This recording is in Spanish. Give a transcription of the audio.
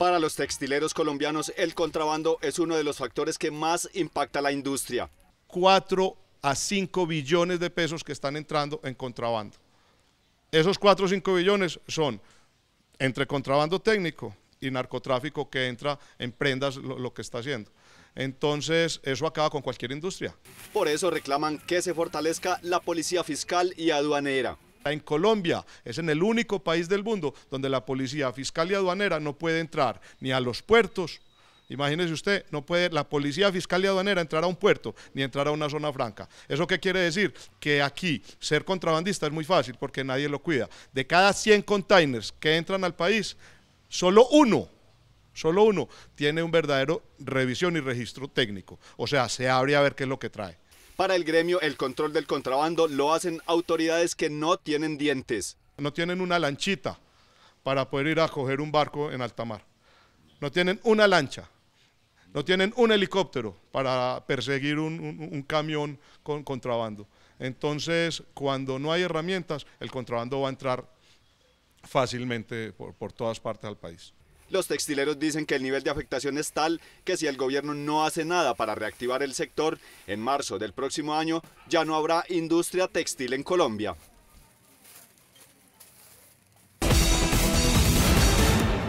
Para los textileros colombianos, el contrabando es uno de los factores que más impacta la industria. 4 a 5 billones de pesos que están entrando en contrabando. Esos 4 o 5 billones son entre contrabando técnico y narcotráfico que entra en prendas lo que está haciendo. Entonces, eso acaba con cualquier industria. Por eso reclaman que se fortalezca la policía fiscal y aduanera en Colombia. Es en el único país del mundo donde la policía fiscal y aduanera no puede entrar ni a los puertos. Imagínese usted, no puede la policía fiscal y aduanera entrar a un puerto ni entrar a una zona franca. ¿Eso qué quiere decir? Que aquí ser contrabandista es muy fácil porque nadie lo cuida. De cada 100 containers que entran al país, solo uno Solo uno tiene un verdadero revisión y registro técnico. O sea, se abre a ver qué es lo que trae. Para el gremio, el control del contrabando lo hacen autoridades que no tienen dientes. No tienen una lanchita para poder ir a coger un barco en alta mar. No tienen una lancha. No tienen un helicóptero para perseguir un, camión con contrabando. Entonces, cuando no hay herramientas, el contrabando va a entrar fácilmente por, todas partes del país. Los textileros dicen que el nivel de afectación es tal que si el gobierno no hace nada para reactivar el sector, en marzo del próximo año ya no habrá industria textil en Colombia.